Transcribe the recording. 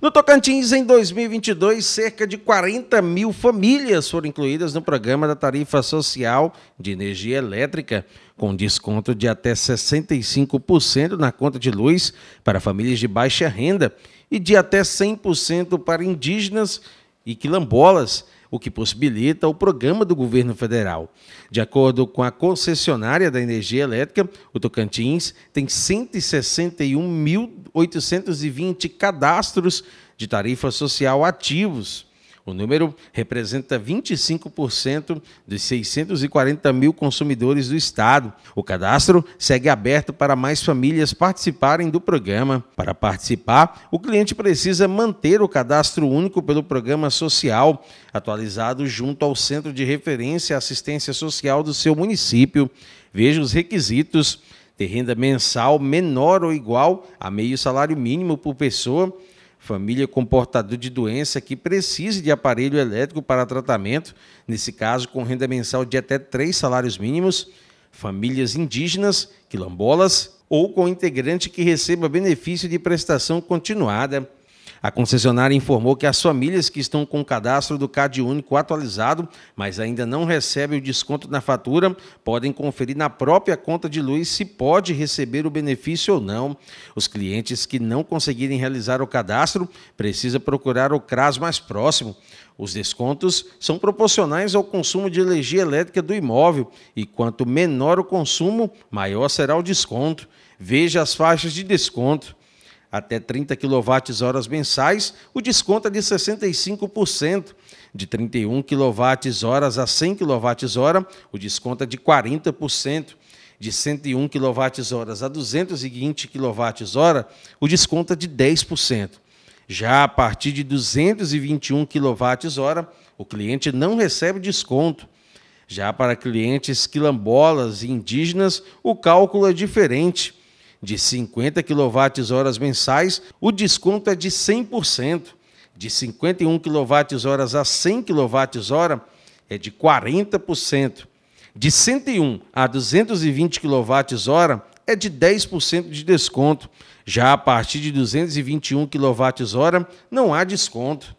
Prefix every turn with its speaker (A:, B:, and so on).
A: No Tocantins, em 2022, cerca de 40 mil famílias foram incluídas no programa da tarifa social de energia elétrica, com desconto de até 65% na conta de luz para famílias de baixa renda e de até 100% para indígenas e quilombolas o que possibilita o programa do governo federal. De acordo com a concessionária da energia elétrica, o Tocantins tem 161 mil 820 cadastros de tarifa social ativos. O número representa 25% dos 640 mil consumidores do estado. O cadastro segue aberto para mais famílias participarem do programa. Para participar, o cliente precisa manter o cadastro único pelo programa social, atualizado junto ao Centro de Referência e Assistência Social do seu município. Veja os requisitos de renda mensal menor ou igual a meio salário mínimo por pessoa, família com portador de doença que precise de aparelho elétrico para tratamento, nesse caso com renda mensal de até três salários mínimos, famílias indígenas, quilombolas ou com integrante que receba benefício de prestação continuada a concessionária informou que as famílias que estão com o cadastro do CAD Único atualizado, mas ainda não recebem o desconto na fatura, podem conferir na própria conta de luz se pode receber o benefício ou não. Os clientes que não conseguirem realizar o cadastro precisam procurar o CRAS mais próximo. Os descontos são proporcionais ao consumo de energia elétrica do imóvel e quanto menor o consumo, maior será o desconto. Veja as faixas de desconto até 30 kWh mensais, o desconto é de 65%. De 31 kWh a 100 kWh, o desconto é de 40%. De 101 kWh a 220 kWh, o desconto é de 10%. Já a partir de 221 kWh, o cliente não recebe desconto. Já para clientes quilambolas e indígenas, o cálculo é diferente de 50 kWh mensais, o desconto é de 100%. De 51 kWh a 100 kWh é de 40%. De 101 a 220 kWh é de 10% de desconto. Já a partir de 221 kWh não há desconto.